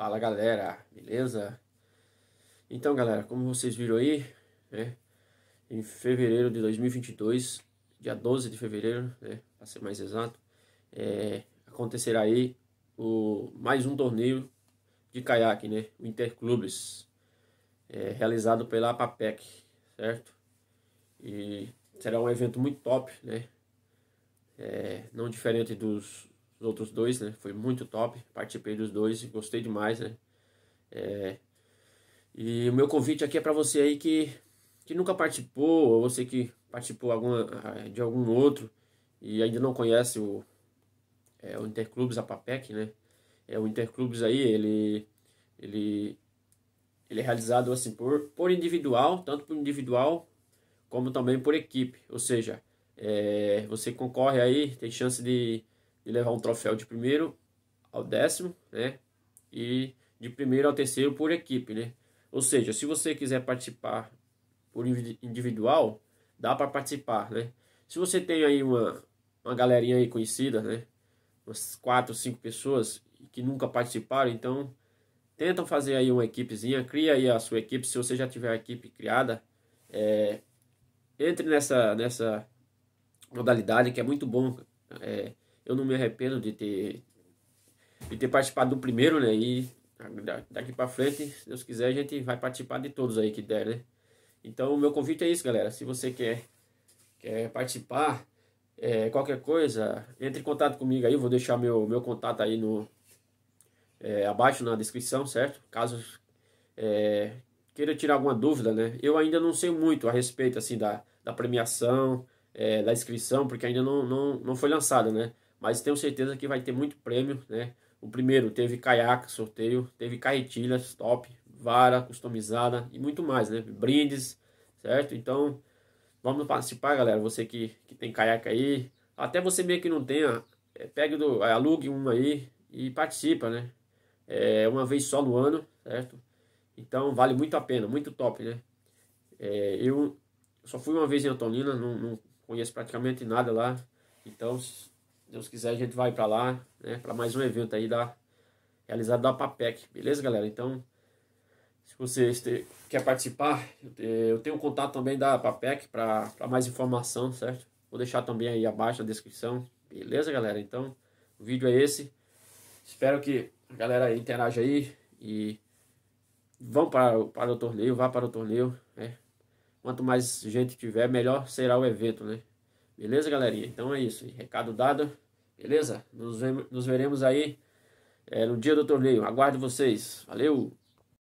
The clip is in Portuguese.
Fala galera, beleza? Então galera, como vocês viram aí, né, em fevereiro de 2022, dia 12 de fevereiro, né, para ser mais exato, é, acontecerá aí o, mais um torneio de caiaque, né, o Interclubes, é, realizado pela APAPEC, certo? E será um evento muito top, né, é, não diferente dos os outros dois, né? Foi muito top, participei dos dois, gostei demais, né? É, e o meu convite aqui é para você aí que, que nunca participou, ou você que participou alguma, ah, de algum outro e ainda não conhece o, é, o Interclubes, a PAPEC, né? É, o Interclubes aí, ele, ele, ele é realizado assim por, por individual, tanto por individual como também por equipe. Ou seja, é, você concorre aí, tem chance de e levar um troféu de primeiro ao décimo, né? E de primeiro ao terceiro por equipe, né? Ou seja, se você quiser participar por individual, dá para participar, né? Se você tem aí uma, uma galerinha aí conhecida, né? Umas quatro, cinco pessoas que nunca participaram, então tentam fazer aí uma equipezinha, cria aí a sua equipe, se você já tiver a equipe criada, é, entre nessa, nessa modalidade que é muito bom, é, eu não me arrependo de ter, de ter participado do primeiro, né? E daqui para frente, se Deus quiser, a gente vai participar de todos aí que der, né? Então, o meu convite é isso, galera. Se você quer, quer participar, é, qualquer coisa, entre em contato comigo aí. vou deixar meu, meu contato aí no, é, abaixo na descrição, certo? Caso é, queira tirar alguma dúvida, né? Eu ainda não sei muito a respeito, assim, da, da premiação, é, da inscrição, porque ainda não, não, não foi lançada, né? mas tenho certeza que vai ter muito prêmio, né? O primeiro teve caiaque, sorteio, teve carretilhas, top, vara customizada e muito mais, né? Brindes, certo? Então, vamos participar, galera. Você que, que tem caiaque aí, até você meio que não tenha, é, pegue do, é, alugue um aí e participa, né? É uma vez só no ano, certo? Então, vale muito a pena, muito top, né? É, eu só fui uma vez em Antonina, não, não conheço praticamente nada lá. Então, Deus quiser, a gente vai para lá, né? Para mais um evento aí da realizado da PAPEC, beleza, galera? Então, se você este, quer participar, eu tenho um contato também da PAPEC para mais informação, certo? Vou deixar também aí abaixo na descrição, beleza, galera? Então, o vídeo é esse. Espero que a galera interaja aí e vão para, para o torneio, vá para o torneio, né? Quanto mais gente tiver, melhor será o evento, né? Beleza, galerinha? Então é isso. Recado dado. Beleza? Nos, nos veremos aí é, no dia do torneio. Aguardo vocês. Valeu!